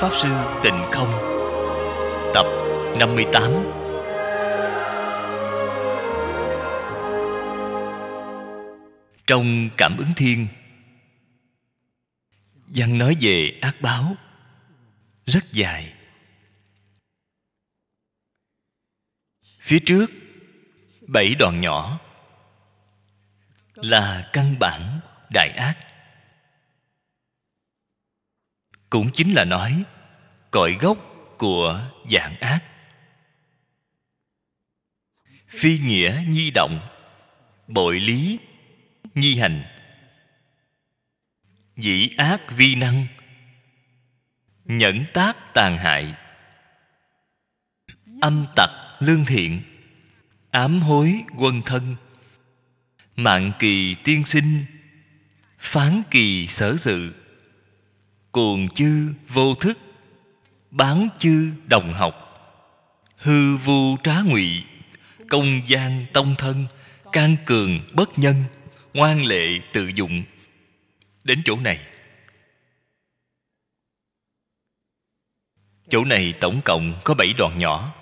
Pháp Sư Tịnh Không Tập 58 Trong Cảm ứng Thiên Văn nói về ác báo Rất dài Phía trước Bảy đoạn nhỏ Là căn bản đại ác cũng chính là nói cội gốc của dạng ác phi nghĩa nhi động bội lý nhi hành dĩ ác vi năng nhẫn tác tàn hại âm tặc lương thiện ám hối quân thân mạng kỳ tiên sinh phán kỳ sở sự cuồng chư vô thức bán chư đồng học hư vu trá ngụy công gian tông thân can cường bất nhân ngoan lệ tự dụng đến chỗ này chỗ này tổng cộng có bảy đoạn nhỏ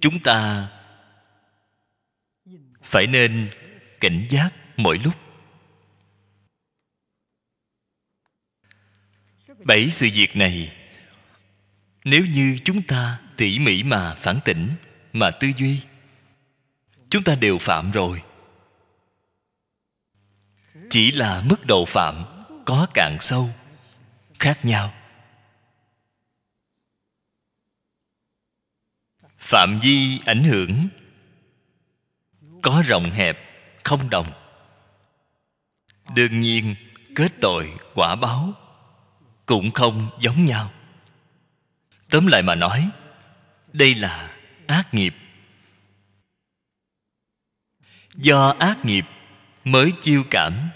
chúng ta phải nên cảnh giác mỗi lúc bảy sự việc này nếu như chúng ta tỉ mỉ mà phản tỉnh mà tư duy chúng ta đều phạm rồi chỉ là mức độ phạm có cạn sâu khác nhau phạm vi ảnh hưởng có rộng hẹp không đồng đương nhiên kết tội quả báo cũng không giống nhau tóm lại mà nói đây là ác nghiệp do ác nghiệp mới chiêu cảm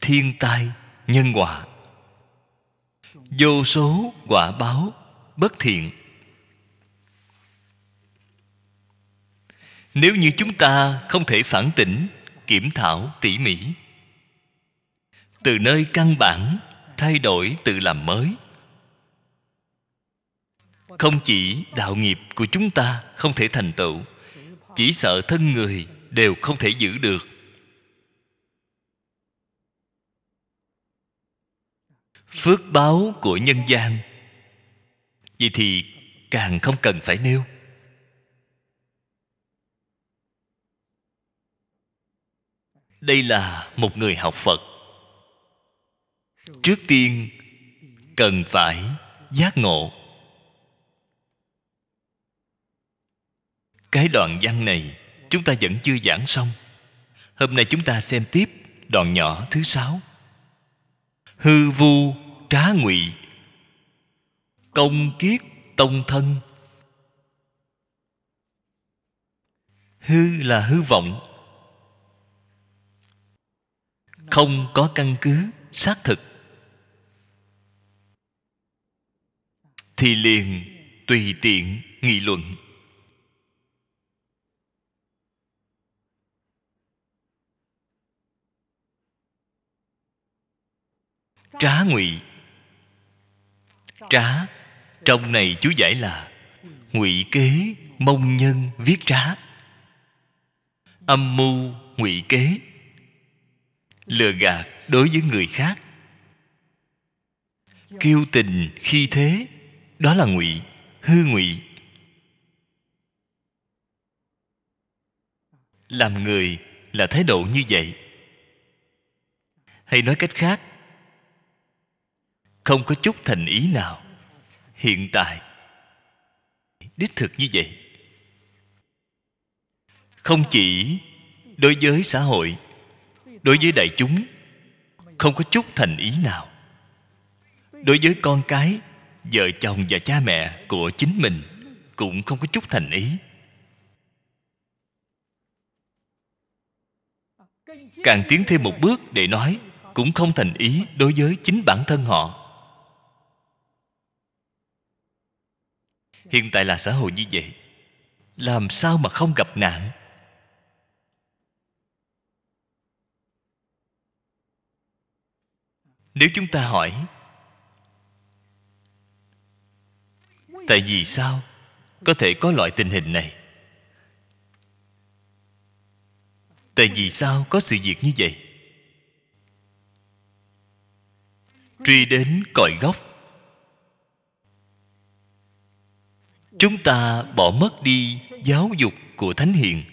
thiên tai nhân quả vô số quả báo bất thiện nếu như chúng ta không thể phản tỉnh kiểm thảo tỉ mỉ từ nơi căn bản thay đổi tự làm mới không chỉ đạo nghiệp của chúng ta không thể thành tựu chỉ sợ thân người đều không thể giữ được phước báo của nhân gian vậy thì càng không cần phải nêu đây là một người học phật trước tiên cần phải giác ngộ cái đoạn văn này chúng ta vẫn chưa giảng xong hôm nay chúng ta xem tiếp đoạn nhỏ thứ sáu hư vu trá ngụy công kiết tông thân hư là hư vọng không có căn cứ xác thực thì liền tùy tiện nghị luận trá ngụy trá trong này chú giải là ngụy kế mông nhân viết trá âm mưu ngụy kế lừa gạt đối với người khác kiêu tình khi thế đó là ngụy hư ngụy làm người là thái độ như vậy hay nói cách khác không có chút thành ý nào hiện tại đích thực như vậy không chỉ đối với xã hội đối với đại chúng không có chút thành ý nào đối với con cái vợ chồng và cha mẹ của chính mình cũng không có chút thành ý càng tiến thêm một bước để nói cũng không thành ý đối với chính bản thân họ hiện tại là xã hội như vậy làm sao mà không gặp nạn nếu chúng ta hỏi tại vì sao có thể có loại tình hình này tại vì sao có sự việc như vậy truy đến cội gốc chúng ta bỏ mất đi giáo dục của thánh hiền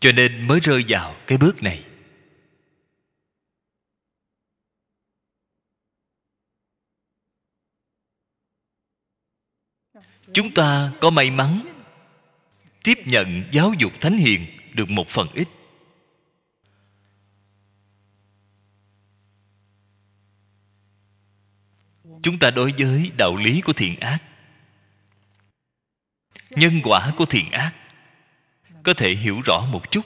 cho nên mới rơi vào cái bước này chúng ta có may mắn tiếp nhận giáo dục thánh hiền được một phần ít chúng ta đối với đạo lý của thiện ác nhân quả của thiện ác có thể hiểu rõ một chút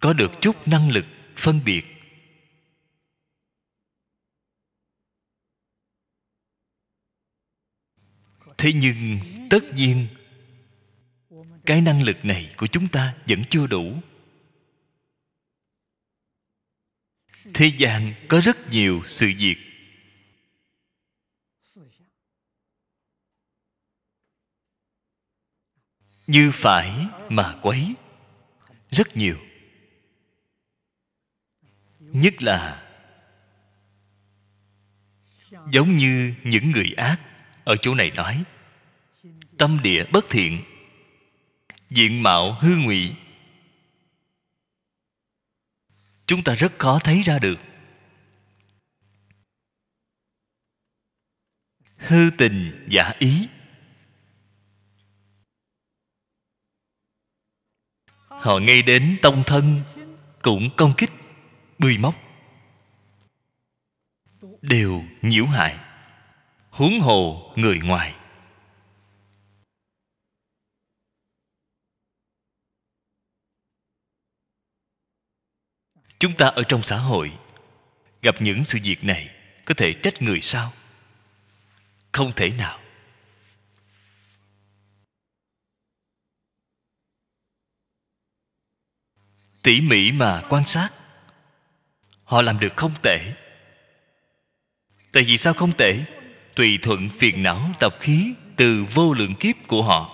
có được chút năng lực phân biệt thế nhưng tất nhiên cái năng lực này của chúng ta vẫn chưa đủ thế gian có rất nhiều sự việc như phải mà quấy rất nhiều nhất là giống như những người ác ở chỗ này nói tâm địa bất thiện diện mạo hư ngụy chúng ta rất khó thấy ra được hư tình giả ý họ ngay đến tông thân cũng công kích bươi móc đều nhiễu hại huống hồ người ngoài chúng ta ở trong xã hội gặp những sự việc này có thể trách người sao không thể nào tỉ mỉ mà quan sát họ làm được không tệ tại vì sao không tệ tùy thuận phiền não tập khí từ vô lượng kiếp của họ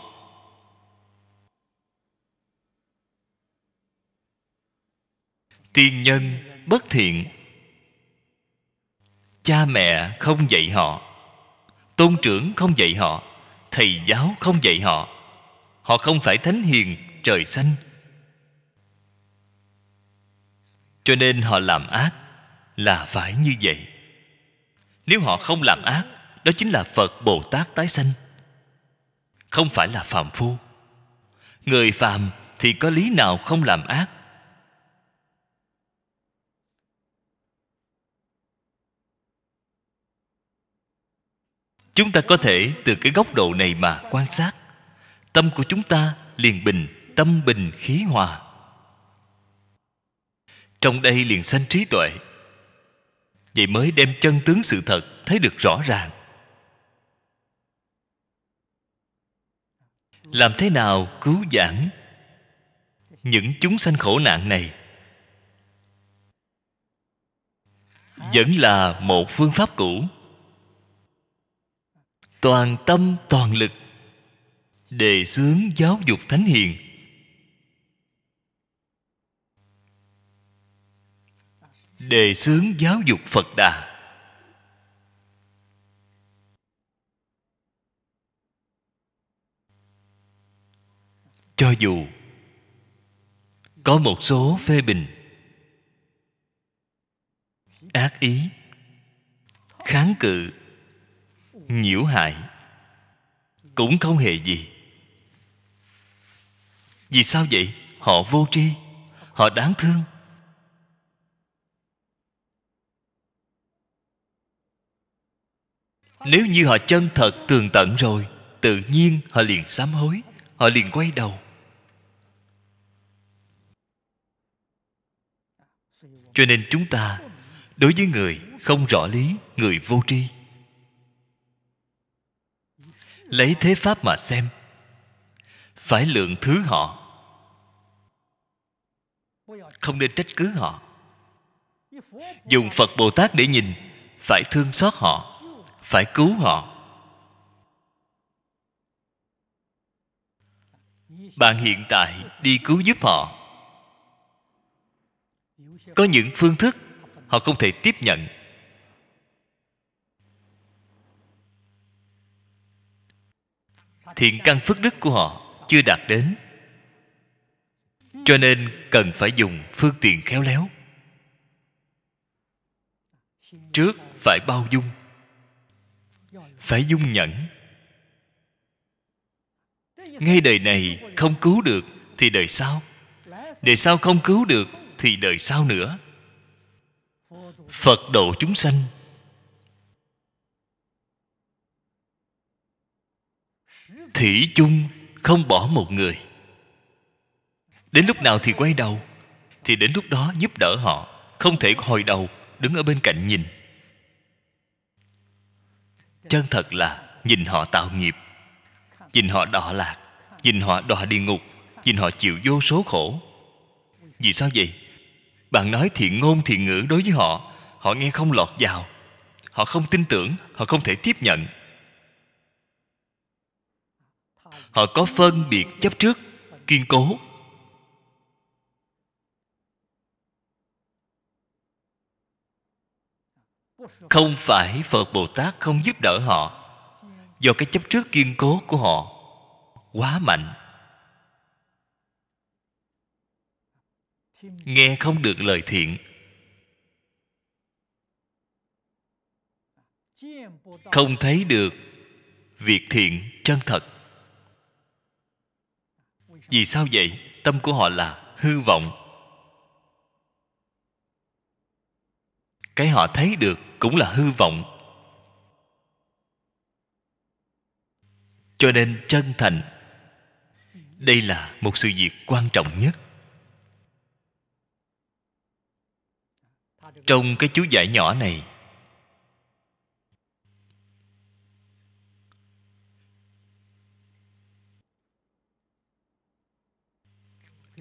tiên nhân bất thiện cha mẹ không dạy họ tôn trưởng không dạy họ thầy giáo không dạy họ họ không phải thánh hiền trời xanh cho nên họ làm ác là phải như vậy nếu họ không làm ác đó chính là phật bồ tát tái sanh không phải là phạm phu người phàm thì có lý nào không làm ác chúng ta có thể từ cái góc độ này mà quan sát tâm của chúng ta liền bình tâm bình khí hòa trong đây liền sanh trí tuệ vậy mới đem chân tướng sự thật thấy được rõ ràng làm thế nào cứu giảng những chúng sanh khổ nạn này vẫn là một phương pháp cũ toàn tâm toàn lực đề xướng giáo dục thánh hiền đề xướng giáo dục phật đà cho dù có một số phê bình ác ý kháng cự nhiễu hại cũng không hề gì vì sao vậy họ vô tri họ đáng thương nếu như họ chân thật tường tận rồi tự nhiên họ liền sám hối họ liền quay đầu cho nên chúng ta đối với người không rõ lý người vô tri lấy thế pháp mà xem phải lượng thứ họ không nên trách cứ họ dùng phật bồ tát để nhìn phải thương xót họ phải cứu họ bạn hiện tại đi cứu giúp họ có những phương thức họ không thể tiếp nhận thiện căn phước đức của họ chưa đạt đến cho nên cần phải dùng phương tiện khéo léo trước phải bao dung phải dung nhẫn ngay đời này không cứu được thì đời sau đời sau không cứu được thì đời sau nữa phật độ chúng sanh thủy chung không bỏ một người đến lúc nào thì quay đầu thì đến lúc đó giúp đỡ họ không thể hồi đầu đứng ở bên cạnh nhìn chân thật là nhìn họ tạo nghiệp nhìn họ đọa lạc nhìn họ đọa địa ngục nhìn họ chịu vô số khổ vì sao vậy bạn nói thiện ngôn thiện ngữ đối với họ họ nghe không lọt vào họ không tin tưởng họ không thể tiếp nhận họ có phân biệt chấp trước kiên cố không phải phật bồ tát không giúp đỡ họ do cái chấp trước kiên cố của họ quá mạnh nghe không được lời thiện không thấy được việc thiện chân thật vì sao vậy tâm của họ là hư vọng cái họ thấy được cũng là hư vọng cho nên chân thành đây là một sự việc quan trọng nhất trong cái chú giải nhỏ này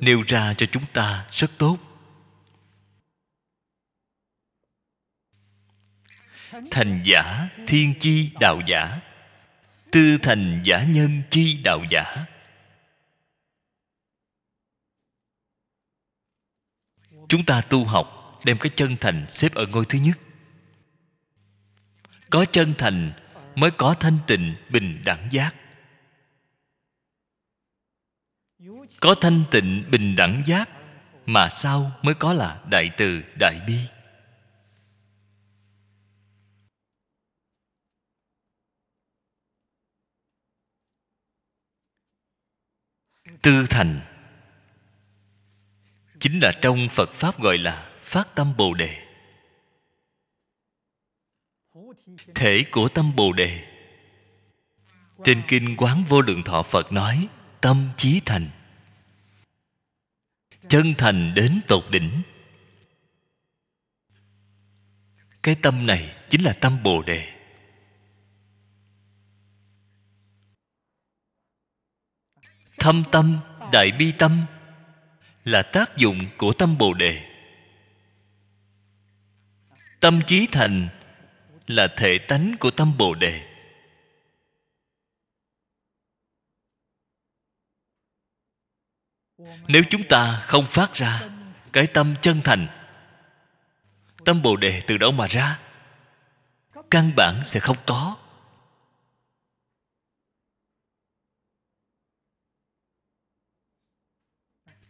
nêu ra cho chúng ta rất tốt thành giả thiên chi đạo giả tư thành giả nhân chi đạo giả chúng ta tu học đem cái chân thành xếp ở ngôi thứ nhất có chân thành mới có thanh tịnh bình đẳng giác có thanh tịnh bình đẳng giác mà sau mới có là đại từ đại bi tư thành chính là trong phật pháp gọi là phát tâm bồ đề thể của tâm bồ đề trên kinh quán vô lượng thọ phật nói tâm chí thành chân thành đến tột đỉnh cái tâm này chính là tâm bồ đề thâm tâm đại bi tâm là tác dụng của tâm bồ đề tâm trí thành là thể tánh của tâm bồ đề nếu chúng ta không phát ra cái tâm chân thành tâm bồ đề từ đó mà ra căn bản sẽ không có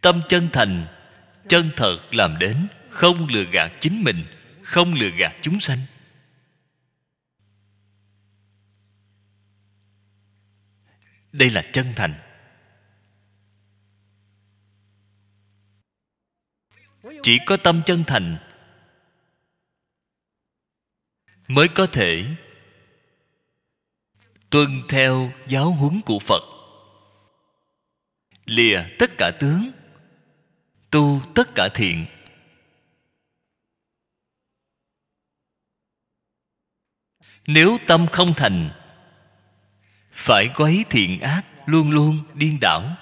tâm chân thành chân thật làm đến không lừa gạt chính mình không lừa gạt chúng sanh đây là chân thành chỉ có tâm chân thành mới có thể tuân theo giáo huấn của phật lìa tất cả tướng tu tất cả thiện nếu tâm không thành phải quấy thiện ác luôn luôn điên đảo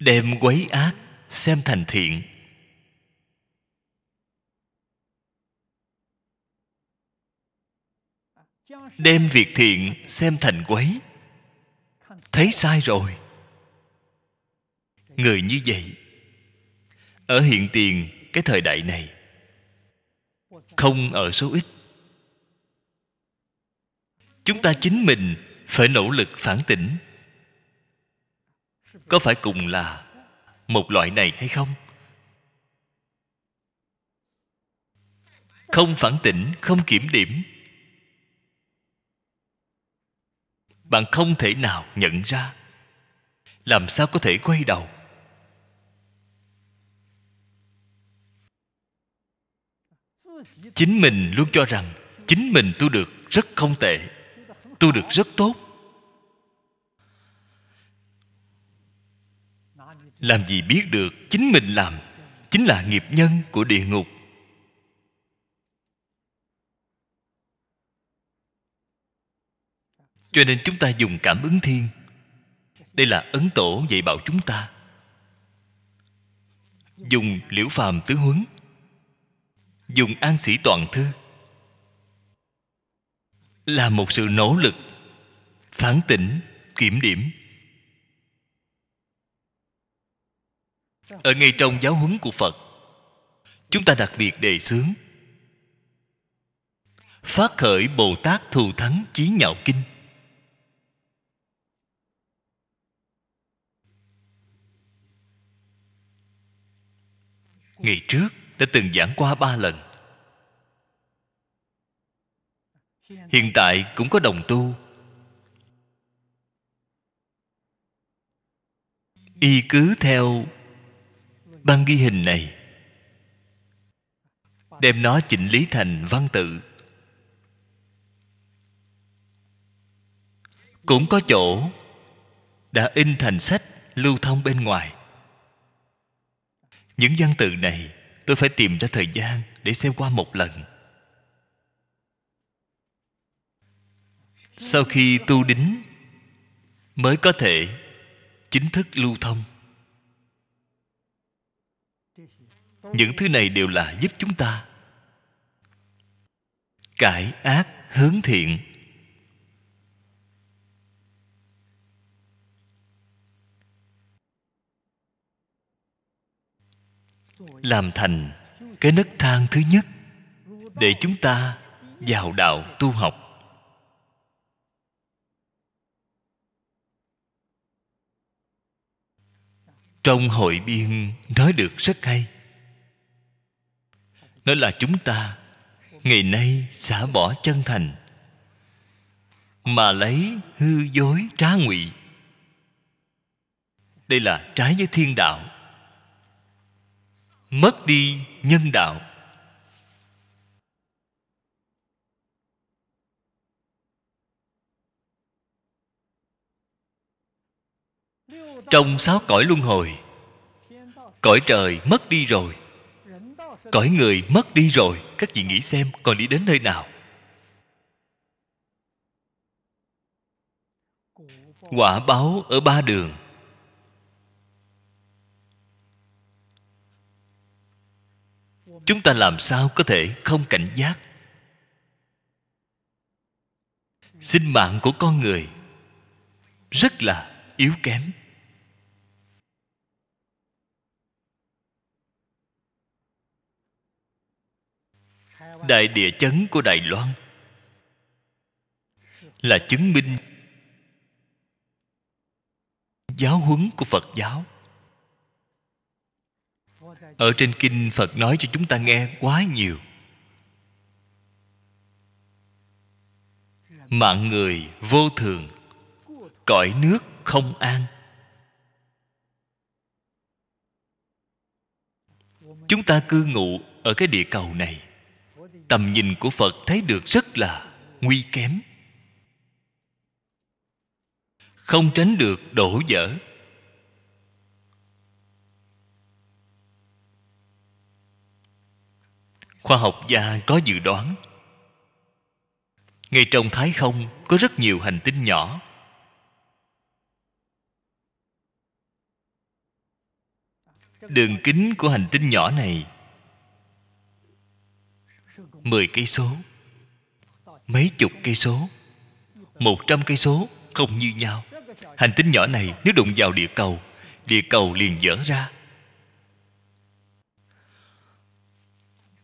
đem quấy ác xem thành thiện đem việc thiện xem thành quấy thấy sai rồi người như vậy ở hiện tiền cái thời đại này không ở số ít chúng ta chính mình phải nỗ lực phản tỉnh có phải cùng là một loại này hay không không phản tỉnh không kiểm điểm bạn không thể nào nhận ra làm sao có thể quay đầu chính mình luôn cho rằng chính mình tu được rất không tệ tu được rất tốt làm gì biết được chính mình làm chính là nghiệp nhân của địa ngục cho nên chúng ta dùng cảm ứng thiên đây là ấn tổ dạy bảo chúng ta dùng liễu phàm tứ huấn dùng an sĩ toàn thư là một sự nỗ lực phản tỉnh kiểm điểm ở ngay trong giáo huấn của phật chúng ta đặc biệt đề xướng phát khởi bồ tát thù thắng chí nhạo kinh ngày trước đã từng giảng qua ba lần hiện tại cũng có đồng tu y cứ theo băng ghi hình này đem nó chỉnh lý thành văn tự cũng có chỗ đã in thành sách lưu thông bên ngoài những văn tự này tôi phải tìm ra thời gian để xem qua một lần sau khi tu đính mới có thể chính thức lưu thông những thứ này đều là giúp chúng ta cải ác hướng thiện làm thành cái nấc thang thứ nhất để chúng ta vào đạo tu học trong hội biên nói được rất hay nó là chúng ta ngày nay xả bỏ chân thành mà lấy hư dối trá ngụy đây là trái với thiên đạo mất đi nhân đạo trong sáu cõi luân hồi cõi trời mất đi rồi cõi người mất đi rồi các vị nghĩ xem còn đi đến nơi nào quả báo ở ba đường chúng ta làm sao có thể không cảnh giác sinh mạng của con người rất là yếu kém đại địa chấn của đài loan là chứng minh giáo huấn của phật giáo ở trên kinh phật nói cho chúng ta nghe quá nhiều mạng người vô thường cõi nước không an chúng ta cư ngụ ở cái địa cầu này tầm nhìn của phật thấy được rất là nguy kém không tránh được đổ vỡ khoa học gia có dự đoán ngay trong thái không có rất nhiều hành tinh nhỏ đường kính của hành tinh nhỏ này mười cây số mấy chục cây số một trăm cây số không như nhau hành tinh nhỏ này nếu đụng vào địa cầu địa cầu liền dở ra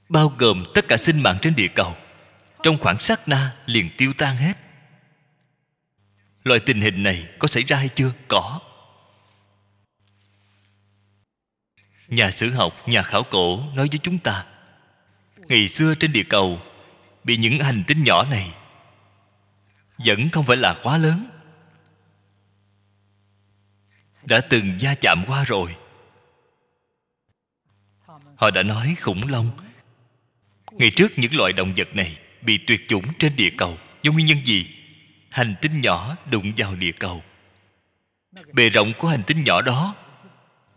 bao gồm tất cả sinh mạng trên địa cầu trong khoảng sát na liền tiêu tan hết loại tình hình này có xảy ra hay chưa có nhà sử học nhà khảo cổ nói với chúng ta ngày xưa trên địa cầu bị những hành tinh nhỏ này vẫn không phải là quá lớn đã từng gia chạm qua rồi họ đã nói khủng long ngày trước những loại động vật này bị tuyệt chủng trên địa cầu do nguyên nhân gì hành tinh nhỏ đụng vào địa cầu bề rộng của hành tinh nhỏ đó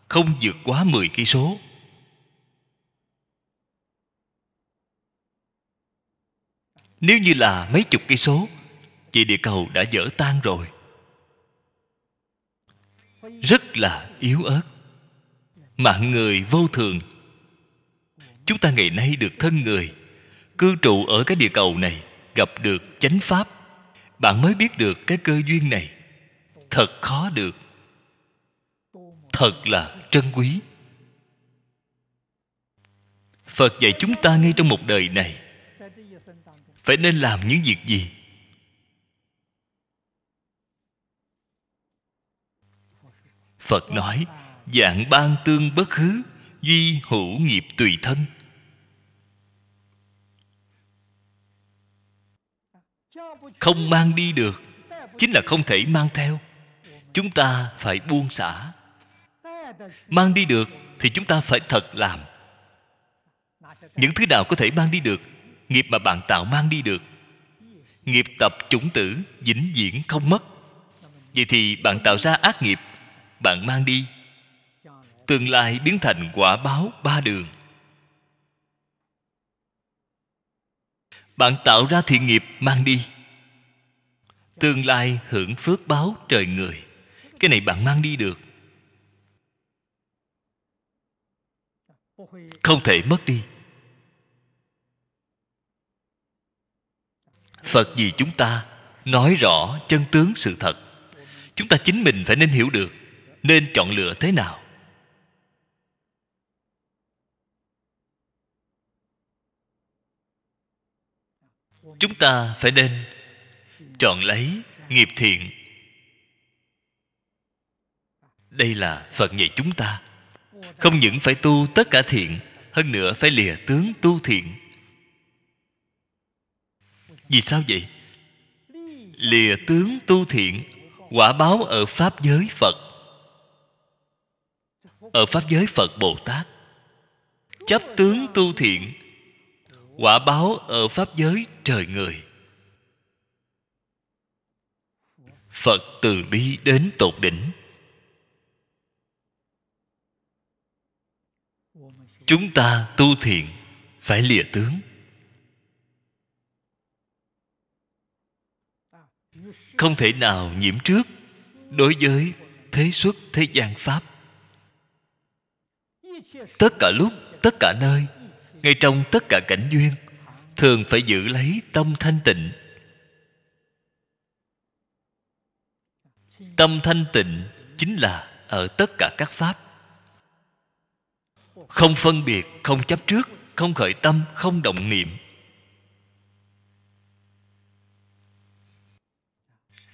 không vượt quá 10 cây số nếu như là mấy chục cây số Vậy địa cầu đã dở tan rồi Rất là yếu ớt Mạng người vô thường Chúng ta ngày nay được thân người Cư trụ ở cái địa cầu này Gặp được chánh pháp Bạn mới biết được cái cơ duyên này Thật khó được Thật là trân quý Phật dạy chúng ta ngay trong một đời này phải nên làm những việc gì phật nói dạng ban tương bất hứ duy hữu nghiệp tùy thân không mang đi được chính là không thể mang theo chúng ta phải buông xả mang đi được thì chúng ta phải thật làm những thứ nào có thể mang đi được nghiệp mà bạn tạo mang đi được nghiệp tập chủng tử vĩnh viễn không mất vậy thì bạn tạo ra ác nghiệp bạn mang đi tương lai biến thành quả báo ba đường bạn tạo ra thiện nghiệp mang đi tương lai hưởng phước báo trời người cái này bạn mang đi được không thể mất đi phật vì chúng ta nói rõ chân tướng sự thật chúng ta chính mình phải nên hiểu được nên chọn lựa thế nào chúng ta phải nên chọn lấy nghiệp thiện đây là phật dạy chúng ta không những phải tu tất cả thiện hơn nữa phải lìa tướng tu thiện vì sao vậy? Lìa tướng tu thiện Quả báo ở Pháp giới Phật Ở Pháp giới Phật Bồ Tát Chấp tướng tu thiện Quả báo ở Pháp giới trời người Phật từ bi đến tột đỉnh Chúng ta tu thiện Phải lìa tướng không thể nào nhiễm trước đối với thế xuất thế gian pháp tất cả lúc tất cả nơi ngay trong tất cả cảnh duyên thường phải giữ lấy tâm thanh tịnh tâm thanh tịnh chính là ở tất cả các pháp không phân biệt không chấp trước không khởi tâm không động niệm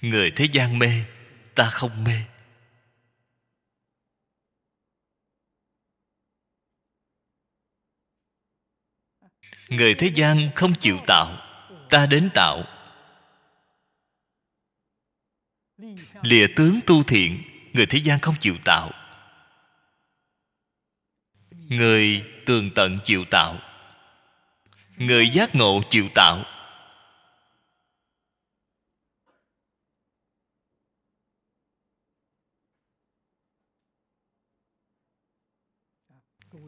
người thế gian mê ta không mê người thế gian không chịu tạo ta đến tạo lìa tướng tu thiện người thế gian không chịu tạo người tường tận chịu tạo người giác ngộ chịu tạo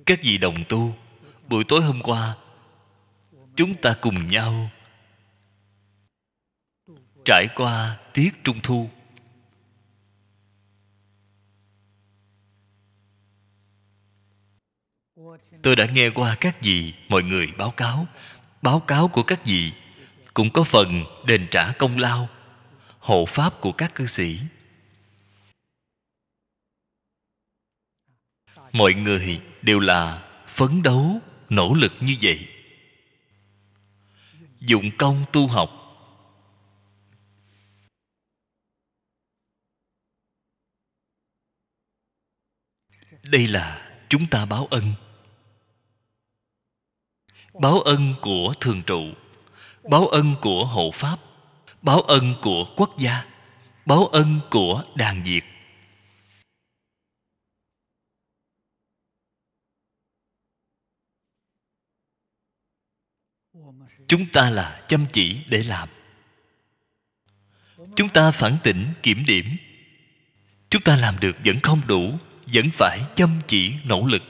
các vị đồng tu buổi tối hôm qua chúng ta cùng nhau trải qua tiết trung thu tôi đã nghe qua các vị mọi người báo cáo báo cáo của các vị cũng có phần đền trả công lao hộ pháp của các cư sĩ mọi người đều là phấn đấu nỗ lực như vậy dụng công tu học đây là chúng ta báo ân báo ân của thường trụ báo ân của hộ pháp báo ân của quốc gia báo ân của đàn diệt chúng ta là chăm chỉ để làm chúng ta phản tỉnh kiểm điểm chúng ta làm được vẫn không đủ vẫn phải chăm chỉ nỗ lực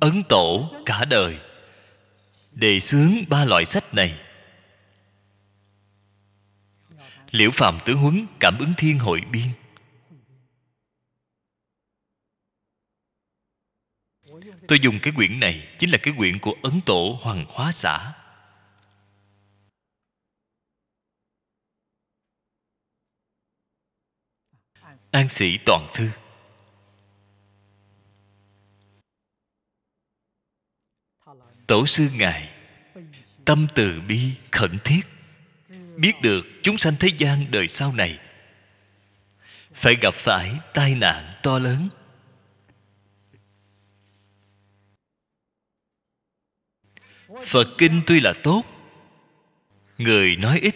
ấn tổ cả đời đề xướng ba loại sách này liễu phạm tứ huấn cảm ứng thiên hội biên Tôi dùng cái quyển này Chính là cái quyển của Ấn Tổ Hoàng Hóa Xã An sĩ toàn thư Tổ sư Ngài Tâm từ bi khẩn thiết Biết được chúng sanh thế gian đời sau này Phải gặp phải tai nạn to lớn phật kinh tuy là tốt người nói ít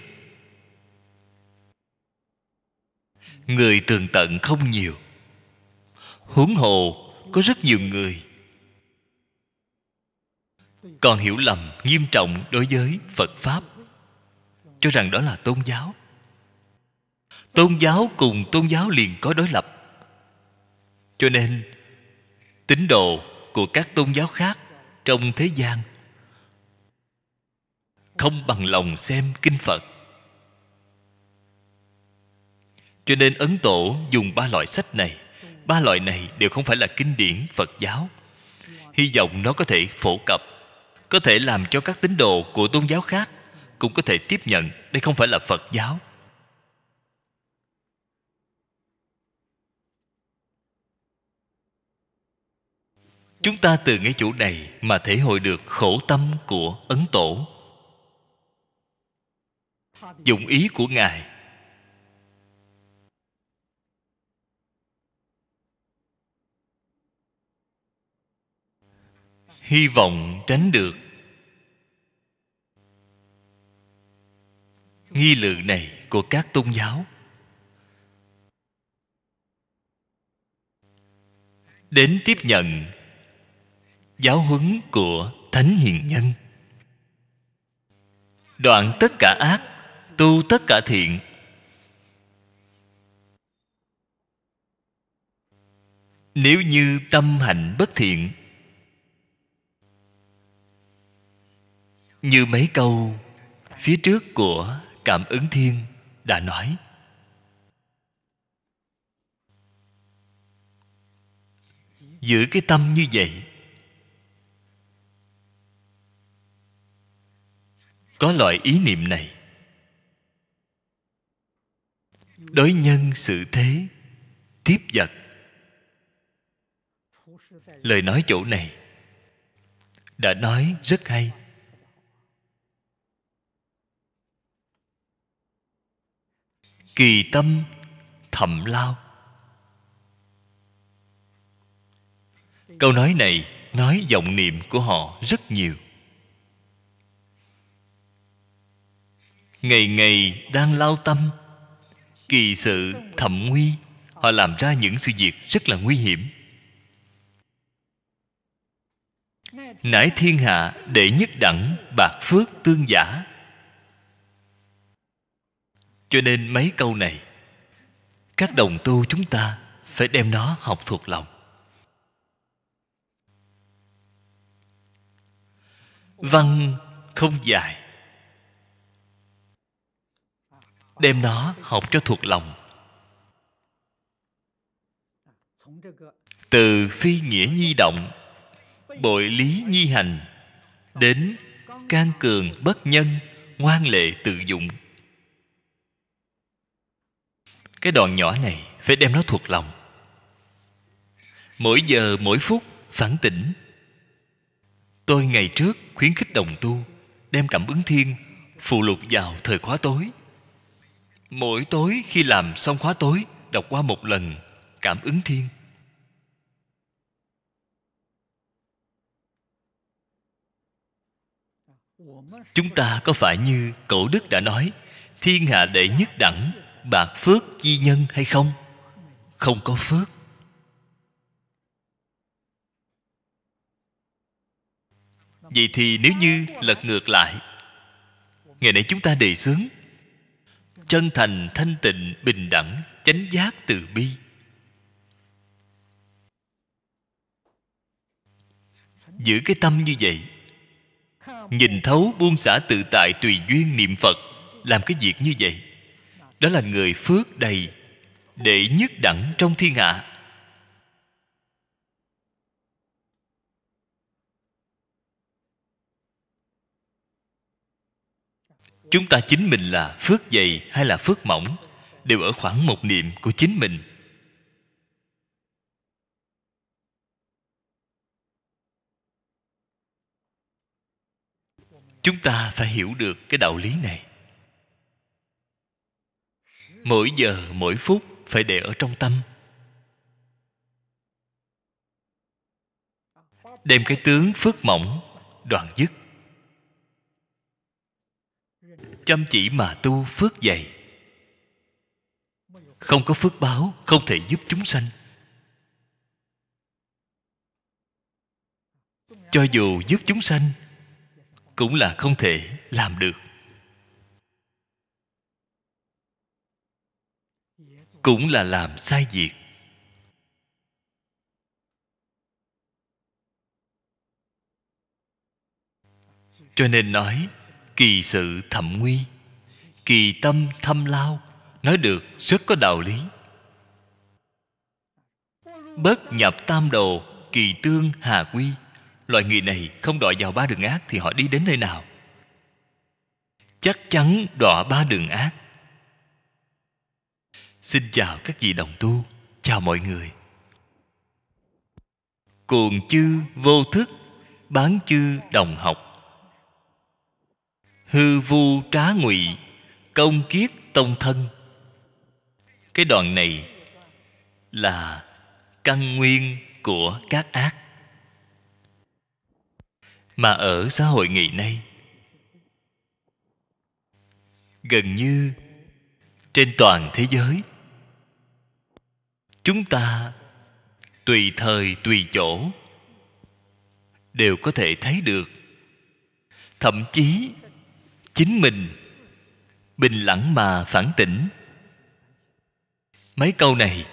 người tường tận không nhiều huống hồ có rất nhiều người còn hiểu lầm nghiêm trọng đối với phật pháp cho rằng đó là tôn giáo tôn giáo cùng tôn giáo liền có đối lập cho nên tín đồ của các tôn giáo khác trong thế gian không bằng lòng xem kinh phật cho nên ấn tổ dùng ba loại sách này ba loại này đều không phải là kinh điển phật giáo hy vọng nó có thể phổ cập có thể làm cho các tín đồ của tôn giáo khác cũng có thể tiếp nhận đây không phải là phật giáo chúng ta từ ngay chủ này mà thể hội được khổ tâm của ấn tổ dụng ý của ngài hy vọng tránh được nghi lượng này của các tôn giáo đến tiếp nhận giáo huấn của thánh hiền nhân đoạn tất cả ác tu tất cả thiện nếu như tâm hạnh bất thiện như mấy câu phía trước của cảm ứng thiên đã nói giữ cái tâm như vậy có loại ý niệm này đối nhân sự thế tiếp vật lời nói chỗ này đã nói rất hay kỳ tâm thầm lao câu nói này nói vọng niệm của họ rất nhiều ngày ngày đang lao tâm kỳ sự thậm nguy họ làm ra những sự việc rất là nguy hiểm nãi thiên hạ đệ nhất đẳng bạc phước tương giả cho nên mấy câu này các đồng tu chúng ta phải đem nó học thuộc lòng văn không dài đem nó học cho thuộc lòng từ phi nghĩa nhi động bội lý nhi hành đến can cường bất nhân ngoan lệ tự dụng cái đoạn nhỏ này phải đem nó thuộc lòng mỗi giờ mỗi phút phản tỉnh tôi ngày trước khuyến khích đồng tu đem cảm ứng thiên phụ lục vào thời khóa tối mỗi tối khi làm xong khóa tối đọc qua một lần cảm ứng thiên chúng ta có phải như cổ đức đã nói thiên hạ đệ nhất đẳng bạc phước chi nhân hay không không có phước vậy thì nếu như lật ngược lại ngày nay chúng ta đề xướng chân thành thanh tịnh bình đẳng chánh giác từ bi giữ cái tâm như vậy nhìn thấu buông xả tự tại tùy duyên niệm phật làm cái việc như vậy đó là người phước đầy đệ nhất đẳng trong thiên hạ chúng ta chính mình là phước dày hay là phước mỏng đều ở khoảng một niệm của chính mình chúng ta phải hiểu được cái đạo lý này mỗi giờ mỗi phút phải để ở trong tâm đem cái tướng phước mỏng đoạn dứt chăm chỉ mà tu phước dày không có phước báo không thể giúp chúng sanh cho dù giúp chúng sanh cũng là không thể làm được cũng là làm sai việc cho nên nói kỳ sự thậm nguy kỳ tâm thâm lao nói được rất có đạo lý bất nhập tam đồ kỳ tương hà quy loại người này không đọa vào ba đường ác thì họ đi đến nơi nào chắc chắn đọa ba đường ác xin chào các vị đồng tu chào mọi người cuồng chư vô thức bán chư đồng học hư vu trá ngụy công kiết tông thân cái đoạn này là căn nguyên của các ác mà ở xã hội ngày nay gần như trên toàn thế giới chúng ta tùy thời tùy chỗ đều có thể thấy được thậm chí chính mình bình lặng mà phản tỉnh mấy câu này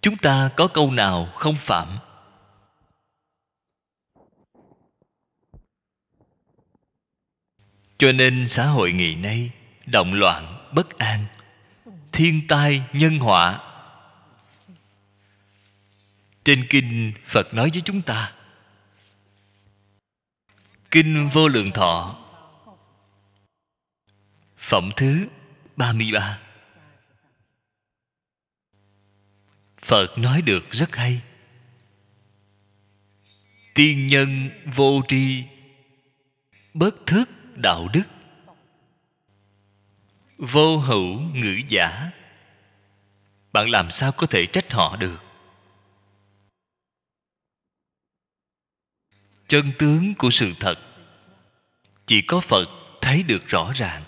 chúng ta có câu nào không phạm cho nên xã hội ngày nay động loạn bất an thiên tai nhân họa trên kinh phật nói với chúng ta kinh vô lượng thọ Phẩm thứ 33 Phật nói được rất hay Tiên nhân vô tri Bất thức đạo đức Vô hữu ngữ giả Bạn làm sao có thể trách họ được Chân tướng của sự thật Chỉ có Phật thấy được rõ ràng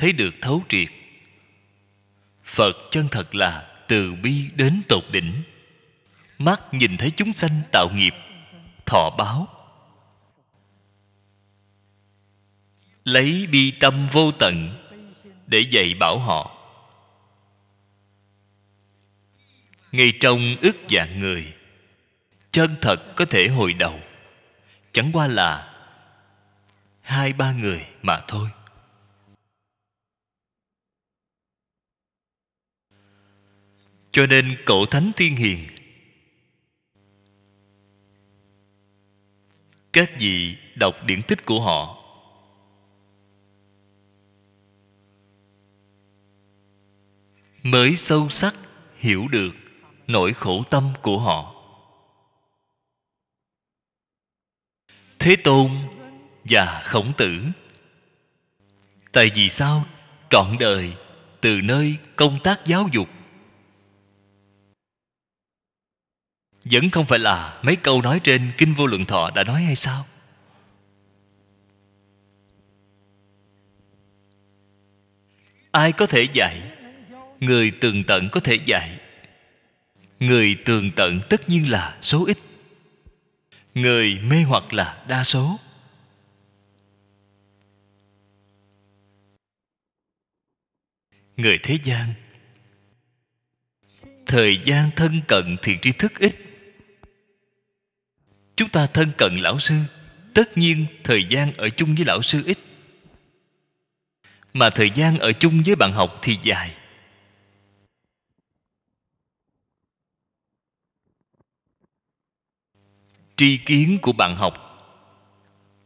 thấy được thấu triệt phật chân thật là từ bi đến tột đỉnh mắt nhìn thấy chúng sanh tạo nghiệp thọ báo lấy bi tâm vô tận để dạy bảo họ ngay trong ước dạng người chân thật có thể hồi đầu chẳng qua là hai ba người mà thôi cho nên cậu thánh tiên hiền các vị đọc điển tích của họ mới sâu sắc hiểu được nỗi khổ tâm của họ thế tôn và khổng tử tại vì sao trọn đời từ nơi công tác giáo dục vẫn không phải là mấy câu nói trên kinh vô lượng thọ đã nói hay sao ai có thể dạy người tường tận có thể dạy người tường tận tất nhiên là số ít người mê hoặc là đa số người thế gian thời gian thân cận thì tri thức ít chúng ta thân cận lão sư tất nhiên thời gian ở chung với lão sư ít mà thời gian ở chung với bạn học thì dài tri kiến của bạn học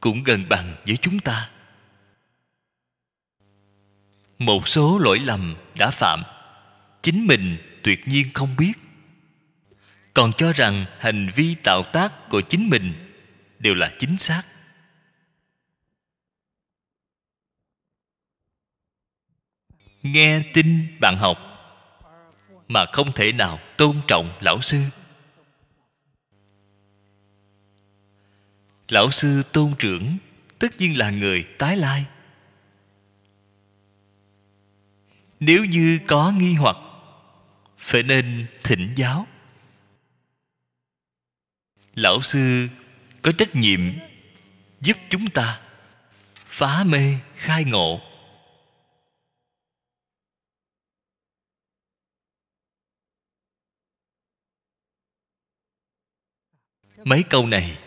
cũng gần bằng với chúng ta một số lỗi lầm đã phạm chính mình tuyệt nhiên không biết còn cho rằng hành vi tạo tác của chính mình đều là chính xác nghe tin bạn học mà không thể nào tôn trọng lão sư lão sư tôn trưởng tất nhiên là người tái lai nếu như có nghi hoặc phải nên thỉnh giáo lão sư có trách nhiệm giúp chúng ta phá mê khai ngộ mấy câu này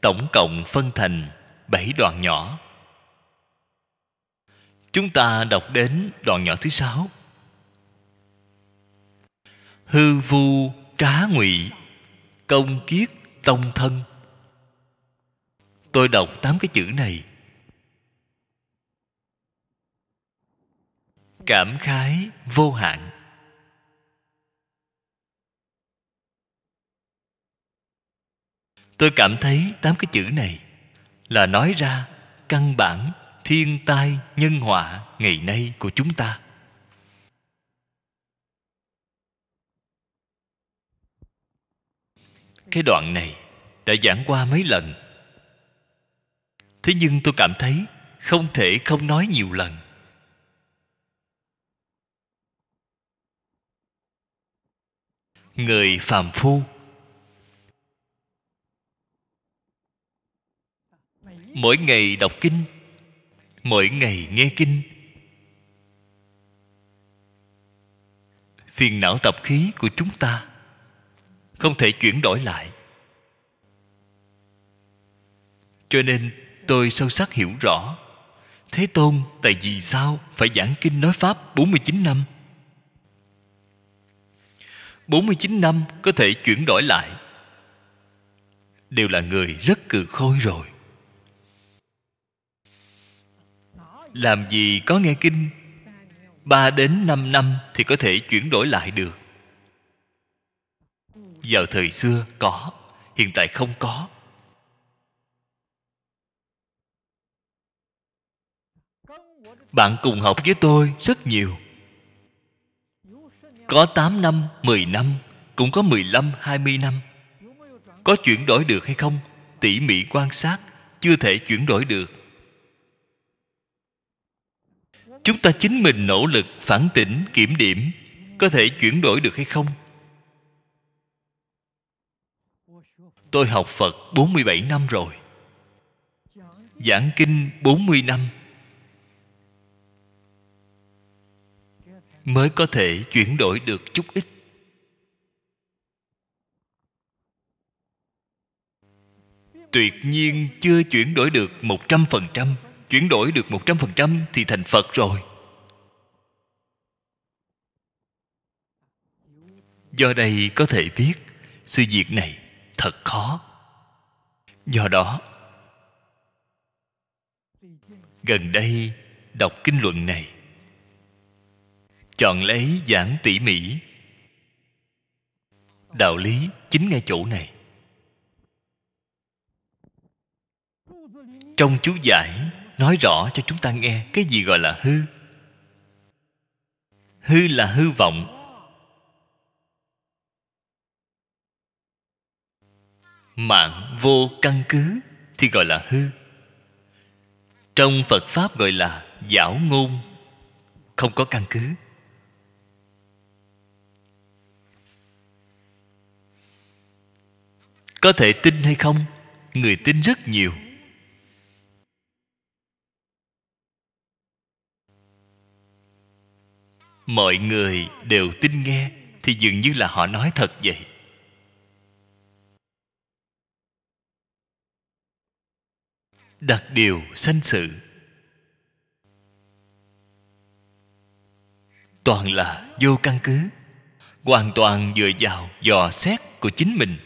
tổng cộng phân thành bảy đoạn nhỏ chúng ta đọc đến đoạn nhỏ thứ sáu hư vu trá ngụy công kiết tông thân tôi đọc tám cái chữ này cảm khái vô hạn tôi cảm thấy tám cái chữ này là nói ra căn bản thiên tai nhân họa ngày nay của chúng ta cái đoạn này đã giảng qua mấy lần thế nhưng tôi cảm thấy không thể không nói nhiều lần người phàm phu mỗi ngày đọc kinh mỗi ngày nghe kinh phiền não tập khí của chúng ta không thể chuyển đổi lại cho nên tôi sâu sắc hiểu rõ Thế Tôn tại vì sao phải giảng kinh nói Pháp 49 năm? 49 năm có thể chuyển đổi lại Đều là người rất cừ khôi rồi Làm gì có nghe kinh 3 đến 5 năm thì có thể chuyển đổi lại được vào thời xưa có hiện tại không có bạn cùng học với tôi rất nhiều có 8 năm, 10 năm Cũng có 15, 20 năm Có chuyển đổi được hay không? Tỉ mỉ quan sát Chưa thể chuyển đổi được Chúng ta chính mình nỗ lực phản tỉnh, kiểm điểm Có thể chuyển đổi được hay không? Tôi học Phật 47 năm rồi Giảng kinh 40 năm Mới có thể chuyển đổi được chút ít Tuyệt nhiên chưa chuyển đổi được 100% Chuyển đổi được 100% thì thành Phật rồi Do đây có thể biết Sự việc này thật khó do đó gần đây đọc kinh luận này chọn lấy giảng tỉ mỉ đạo lý chính ngay chỗ này trong chú giải nói rõ cho chúng ta nghe cái gì gọi là hư hư là hư vọng mạng vô căn cứ thì gọi là hư trong phật pháp gọi là giảo ngôn không có căn cứ có thể tin hay không người tin rất nhiều mọi người đều tin nghe thì dường như là họ nói thật vậy đặt điều sanh sự toàn là vô căn cứ hoàn toàn dựa vào dò xét của chính mình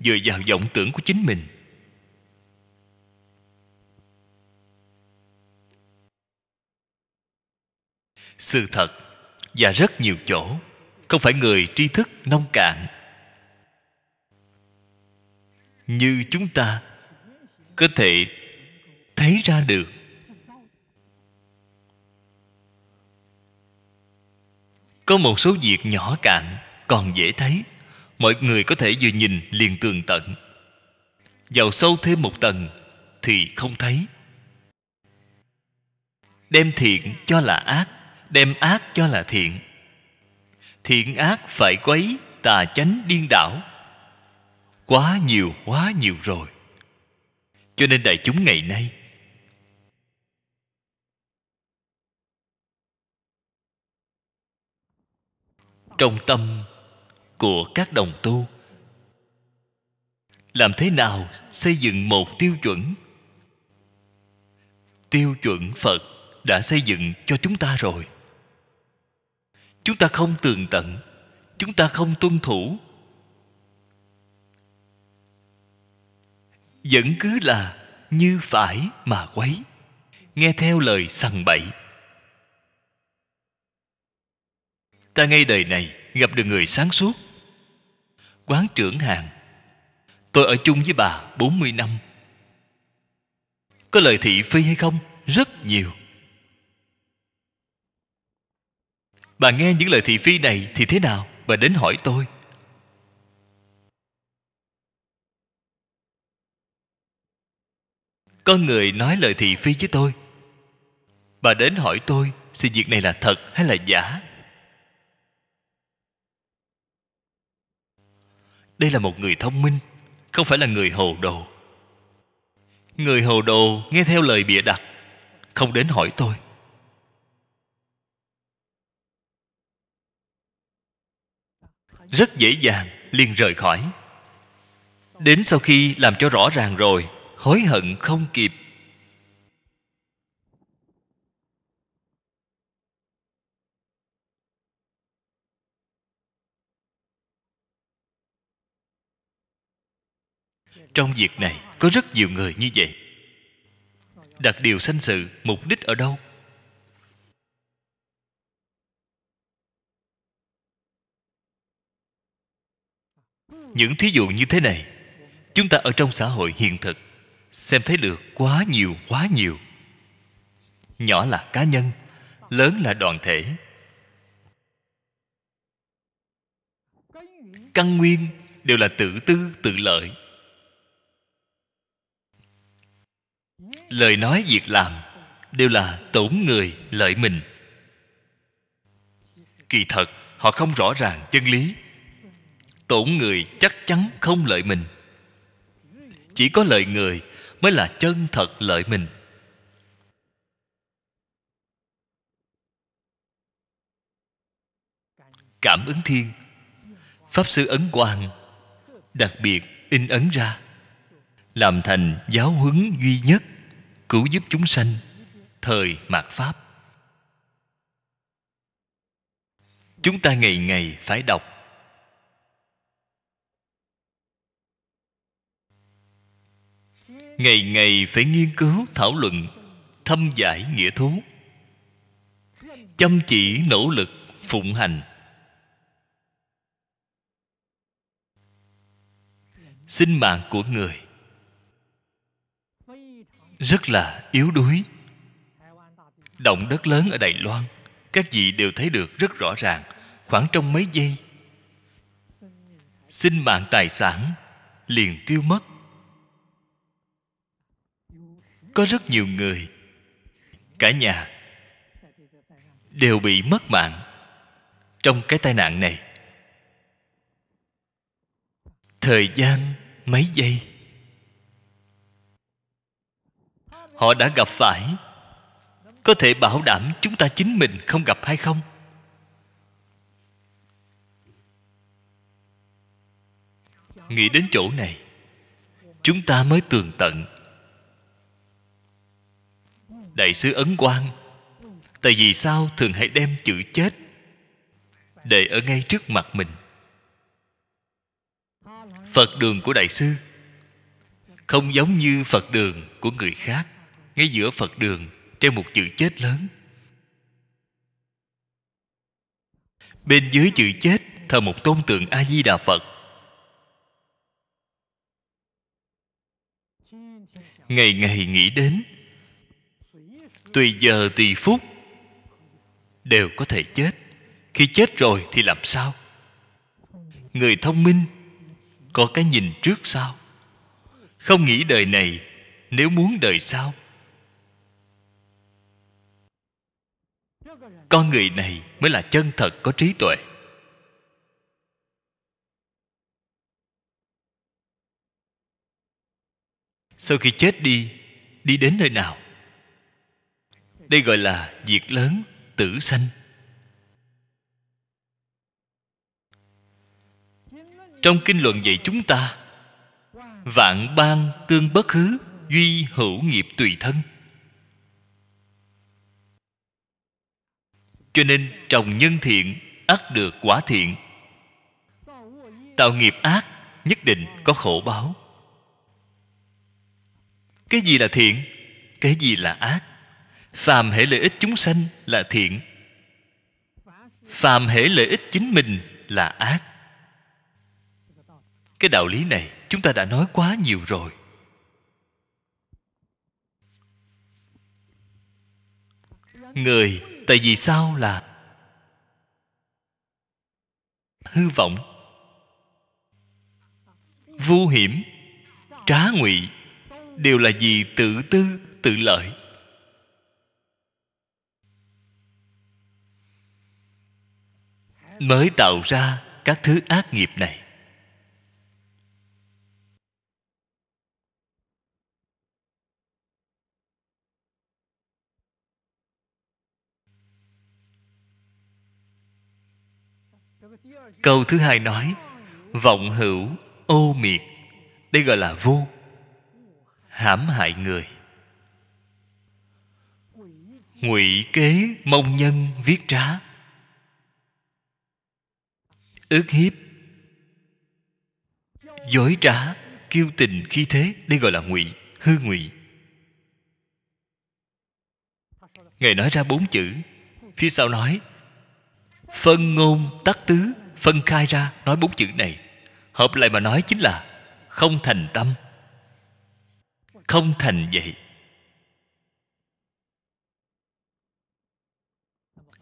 dựa vào vọng tưởng của chính mình sự thật và rất nhiều chỗ không phải người tri thức nông cạn như chúng ta có thể thấy ra được có một số việc nhỏ cạn còn dễ thấy mọi người có thể vừa nhìn liền tường tận vào sâu thêm một tầng thì không thấy đem thiện cho là ác đem ác cho là thiện thiện ác phải quấy tà chánh điên đảo quá nhiều quá nhiều rồi cho nên đại chúng ngày nay trong tâm của các đồng tu làm thế nào xây dựng một tiêu chuẩn tiêu chuẩn phật đã xây dựng cho chúng ta rồi chúng ta không tường tận chúng ta không tuân thủ vẫn cứ là như phải mà quấy nghe theo lời sằng bậy ta ngay đời này gặp được người sáng suốt quán trưởng hàng tôi ở chung với bà 40 năm có lời thị phi hay không rất nhiều bà nghe những lời thị phi này thì thế nào bà đến hỏi tôi có người nói lời thị phi với tôi bà đến hỏi tôi sự việc này là thật hay là giả đây là một người thông minh không phải là người hồ đồ người hồ đồ nghe theo lời bịa đặt không đến hỏi tôi rất dễ dàng liền rời khỏi đến sau khi làm cho rõ ràng rồi hối hận không kịp trong việc này có rất nhiều người như vậy đặt điều sanh sự mục đích ở đâu những thí dụ như thế này chúng ta ở trong xã hội hiện thực xem thấy được quá nhiều quá nhiều nhỏ là cá nhân lớn là đoàn thể căn nguyên đều là tự tư tự lợi lời nói việc làm đều là tổn người lợi mình kỳ thật họ không rõ ràng chân lý tổn người chắc chắn không lợi mình chỉ có lợi người mới là chân thật lợi mình cảm ứng thiên pháp sư ấn quang đặc biệt in ấn ra làm thành giáo huấn duy nhất cứu giúp chúng sanh thời mạt pháp chúng ta ngày ngày phải đọc ngày ngày phải nghiên cứu thảo luận thâm giải nghĩa thú chăm chỉ nỗ lực phụng hành sinh mạng của người rất là yếu đuối động đất lớn ở đài loan các vị đều thấy được rất rõ ràng khoảng trong mấy giây sinh mạng tài sản liền tiêu mất có rất nhiều người cả nhà đều bị mất mạng trong cái tai nạn này thời gian mấy giây họ đã gặp phải có thể bảo đảm chúng ta chính mình không gặp hay không nghĩ đến chỗ này chúng ta mới tường tận đại sứ ấn quang tại vì sao thường hay đem chữ chết để ở ngay trước mặt mình phật đường của đại sư không giống như phật đường của người khác ngay giữa phật đường treo một chữ chết lớn bên dưới chữ chết thờ một tôn tượng a di đà phật ngày ngày nghĩ đến tùy giờ tùy phút đều có thể chết khi chết rồi thì làm sao người thông minh có cái nhìn trước sau không nghĩ đời này nếu muốn đời sau con người này mới là chân thật có trí tuệ sau khi chết đi đi đến nơi nào đây gọi là việc lớn tử sanh trong kinh luận dạy chúng ta vạn ban tương bất hứ duy hữu nghiệp tùy thân cho nên trồng nhân thiện ắt được quả thiện tạo nghiệp ác nhất định có khổ báo cái gì là thiện cái gì là ác phàm hệ lợi ích chúng sanh là thiện phàm hệ lợi ích chính mình là ác cái đạo lý này chúng ta đã nói quá nhiều rồi người tại vì sao là hư vọng vô hiểm trá ngụy đều là vì tự tư tự lợi mới tạo ra các thứ ác nghiệp này câu thứ hai nói vọng hữu ô miệt đây gọi là vô hãm hại người ngụy kế mông nhân viết trá ước hiếp dối trá kiêu tình khi thế đây gọi là ngụy hư ngụy ngài nói ra bốn chữ phía sau nói phân ngôn tắc tứ phân khai ra nói bốn chữ này hợp lại mà nói chính là không thành tâm không thành vậy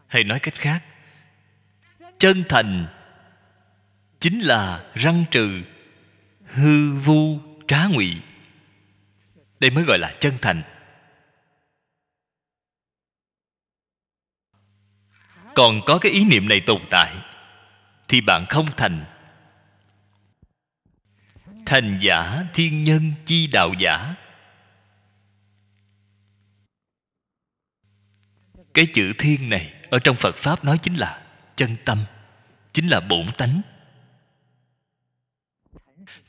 hay nói cách khác chân thành chính là răng trừ hư vu trá ngụy đây mới gọi là chân thành còn có cái ý niệm này tồn tại thì bạn không thành thành giả thiên nhân chi đạo giả cái chữ thiên này ở trong phật pháp nói chính là chân tâm chính là bổn tánh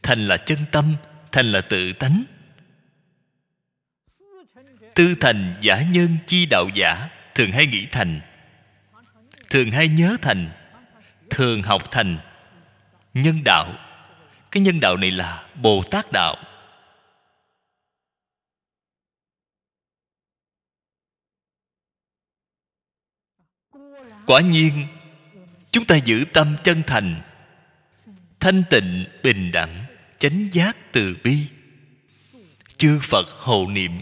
thành là chân tâm thành là tự tánh tư thành giả nhân chi đạo giả thường hay nghĩ thành thường hay nhớ thành thường học thành nhân đạo cái nhân đạo này là bồ tát đạo quả nhiên chúng ta giữ tâm chân thành thanh tịnh bình đẳng chánh giác từ bi chư phật hộ niệm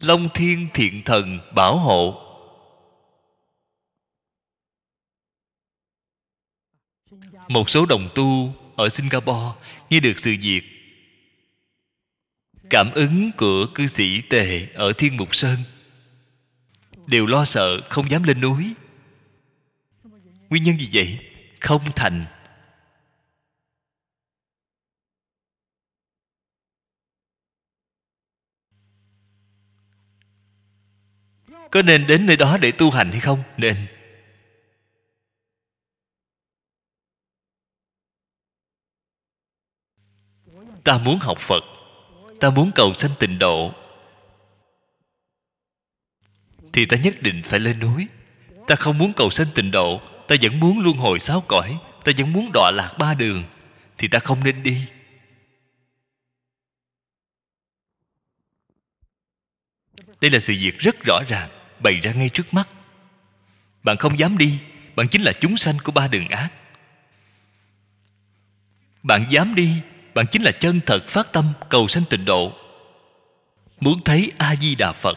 long thiên thiện thần bảo hộ một số đồng tu ở singapore nghe được sự việc cảm ứng của cư sĩ tề ở thiên mục sơn đều lo sợ không dám lên núi nguyên nhân gì vậy không thành có nên đến nơi đó để tu hành hay không nên ta muốn học phật ta muốn cầu sanh tịnh độ thì ta nhất định phải lên núi ta không muốn cầu sanh tịnh độ ta vẫn muốn luân hồi sáu cõi ta vẫn muốn đọa lạc ba đường thì ta không nên đi đây là sự việc rất rõ ràng bày ra ngay trước mắt bạn không dám đi bạn chính là chúng sanh của ba đường ác bạn dám đi bạn chính là chân thật phát tâm cầu sanh tịnh độ muốn thấy a di đà phật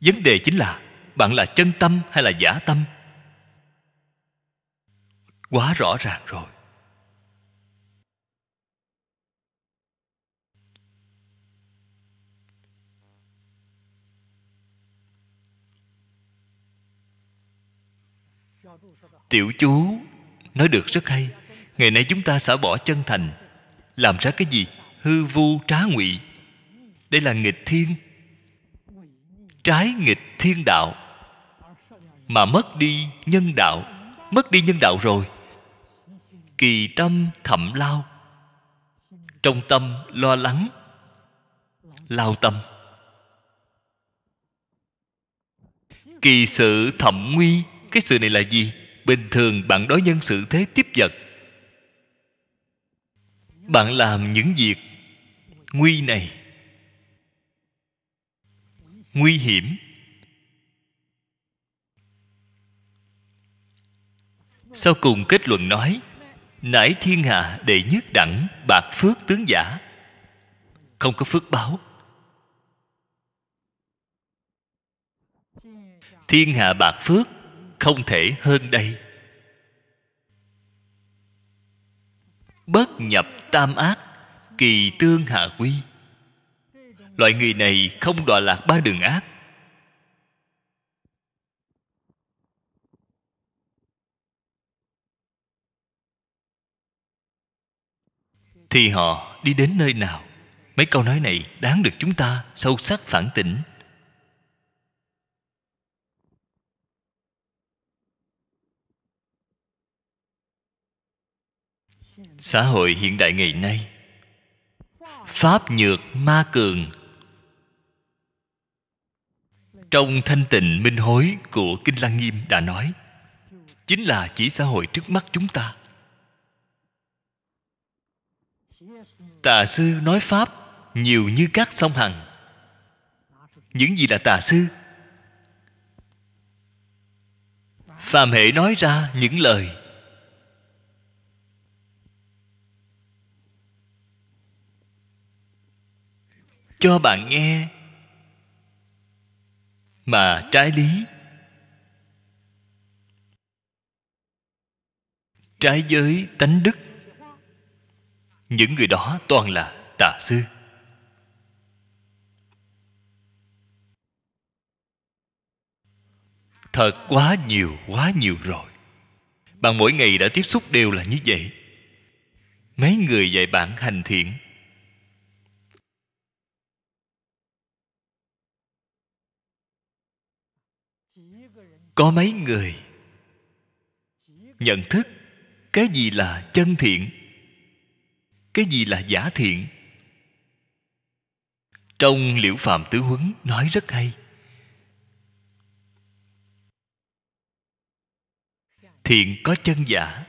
vấn đề chính là bạn là chân tâm hay là giả tâm quá rõ ràng rồi tiểu chú nói được rất hay ngày nay chúng ta xả bỏ chân thành làm ra cái gì hư vu trá ngụy đây là nghịch thiên trái nghịch thiên đạo mà mất đi nhân đạo mất đi nhân đạo rồi kỳ tâm thậm lao trong tâm lo lắng lao tâm kỳ sự thậm nguy cái sự này là gì bình thường bạn đối nhân sự thế tiếp vật bạn làm những việc nguy này nguy hiểm sau cùng kết luận nói nãi thiên hạ đệ nhất đẳng bạc phước tướng giả không có phước báo thiên hạ bạc phước không thể hơn đây bất nhập tam ác kỳ tương hạ quy loại người này không đọa lạc ba đường ác thì họ đi đến nơi nào mấy câu nói này đáng được chúng ta sâu sắc phản tỉnh xã hội hiện đại ngày nay pháp nhược ma cường trong thanh tịnh minh hối của kinh lăng nghiêm đã nói chính là chỉ xã hội trước mắt chúng ta tà sư nói pháp nhiều như các sông hằng những gì là tà sư phàm hệ nói ra những lời cho bạn nghe mà trái lý trái giới tánh đức những người đó toàn là tà sư thật quá nhiều quá nhiều rồi bạn mỗi ngày đã tiếp xúc đều là như vậy mấy người dạy bạn hành thiện có mấy người nhận thức cái gì là chân thiện cái gì là giả thiện trong liễu phạm tứ huấn nói rất hay thiện có chân giả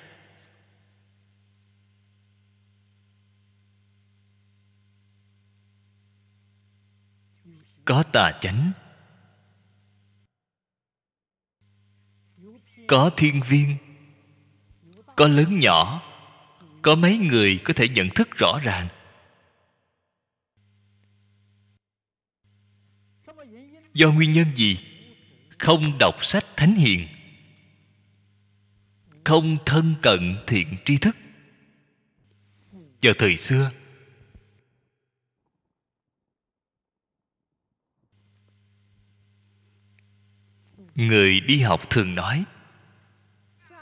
có tà chánh có thiên viên có lớn nhỏ có mấy người có thể nhận thức rõ ràng do nguyên nhân gì không đọc sách thánh hiền không thân cận thiện tri thức vào thời xưa người đi học thường nói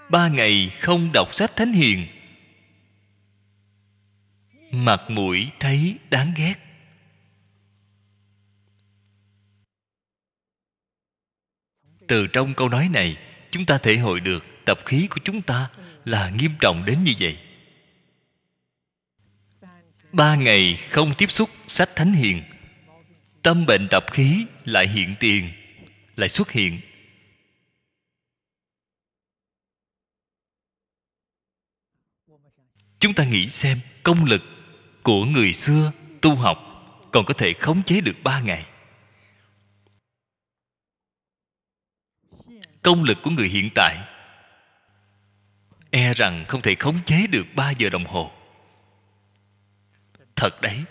ba ngày không đọc sách thánh hiền mặt mũi thấy đáng ghét từ trong câu nói này chúng ta thể hội được tập khí của chúng ta là nghiêm trọng đến như vậy ba ngày không tiếp xúc sách thánh hiền tâm bệnh tập khí lại hiện tiền lại xuất hiện chúng ta nghĩ xem công lực của người xưa tu học còn có thể khống chế được ba ngày công lực của người hiện tại e rằng không thể khống chế được ba giờ đồng hồ thật đấy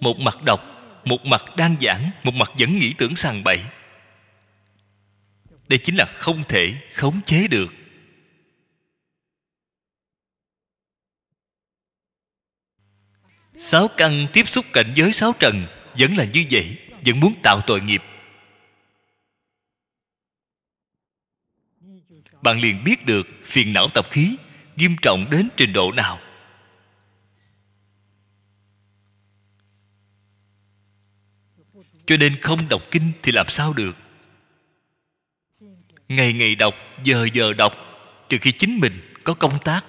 một mặt đọc một mặt đang giảng một mặt vẫn nghĩ tưởng sàng bậy đây chính là không thể khống chế được sáu căn tiếp xúc cảnh giới sáu trần vẫn là như vậy vẫn muốn tạo tội nghiệp bạn liền biết được phiền não tập khí nghiêm trọng đến trình độ nào cho nên không đọc kinh thì làm sao được ngày ngày đọc giờ giờ đọc trừ khi chính mình có công tác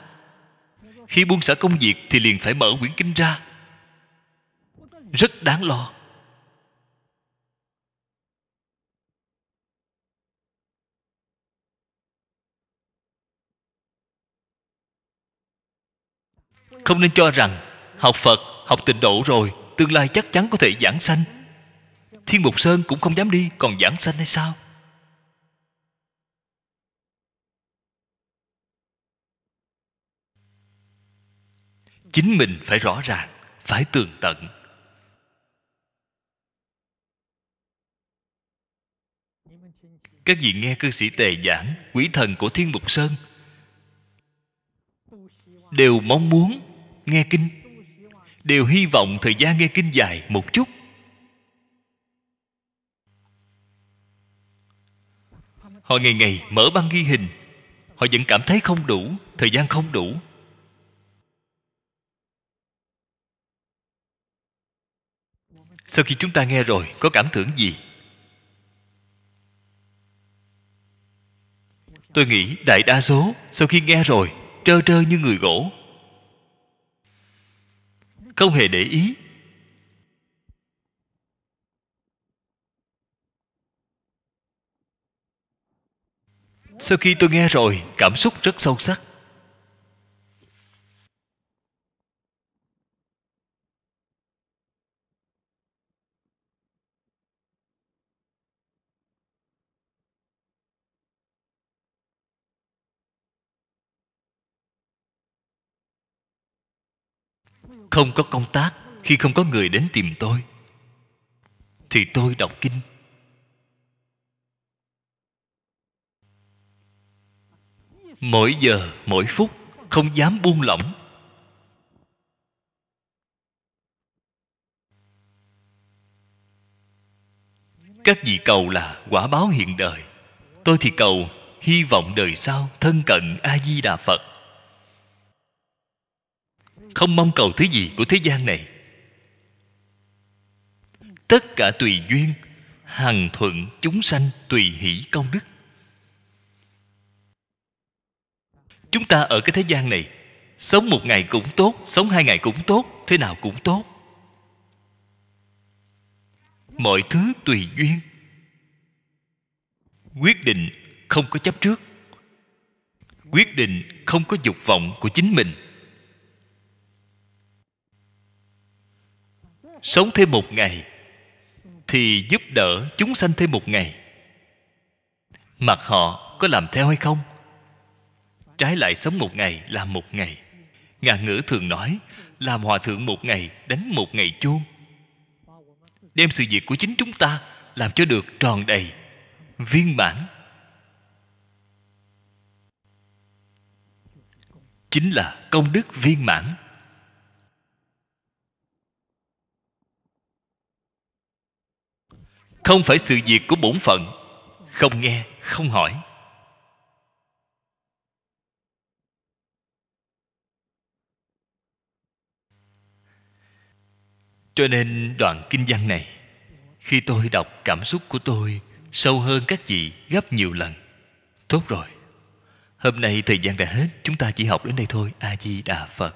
khi buông xả công việc thì liền phải mở quyển kinh ra rất đáng lo không nên cho rằng học phật học tịnh độ rồi tương lai chắc chắn có thể giảng sanh thiên mục sơn cũng không dám đi còn giảng sanh hay sao chính mình phải rõ ràng phải tường tận các vị nghe cư sĩ tề giảng quỷ thần của thiên mục sơn đều mong muốn nghe kinh đều hy vọng thời gian nghe kinh dài một chút họ ngày ngày mở băng ghi hình họ vẫn cảm thấy không đủ thời gian không đủ sau khi chúng ta nghe rồi có cảm tưởng gì tôi nghĩ đại đa số sau khi nghe rồi trơ trơ như người gỗ không hề để ý sau khi tôi nghe rồi cảm xúc rất sâu sắc không có công tác khi không có người đến tìm tôi thì tôi đọc kinh mỗi giờ mỗi phút không dám buông lỏng các vị cầu là quả báo hiện đời tôi thì cầu hy vọng đời sau thân cận a di đà phật không mong cầu thứ gì của thế gian này tất cả tùy duyên hằng thuận chúng sanh tùy hỷ công đức chúng ta ở cái thế gian này sống một ngày cũng tốt sống hai ngày cũng tốt thế nào cũng tốt mọi thứ tùy duyên quyết định không có chấp trước quyết định không có dục vọng của chính mình sống thêm một ngày thì giúp đỡ chúng sanh thêm một ngày mặt họ có làm theo hay không trái lại sống một ngày là một ngày ngạn ngữ thường nói làm hòa thượng một ngày đánh một ngày chuông đem sự việc của chính chúng ta làm cho được tròn đầy viên mãn chính là công đức viên mãn không phải sự việc của bổn phận không nghe không hỏi cho nên đoạn kinh văn này khi tôi đọc cảm xúc của tôi sâu hơn các vị gấp nhiều lần tốt rồi hôm nay thời gian đã hết chúng ta chỉ học đến đây thôi a di đà phật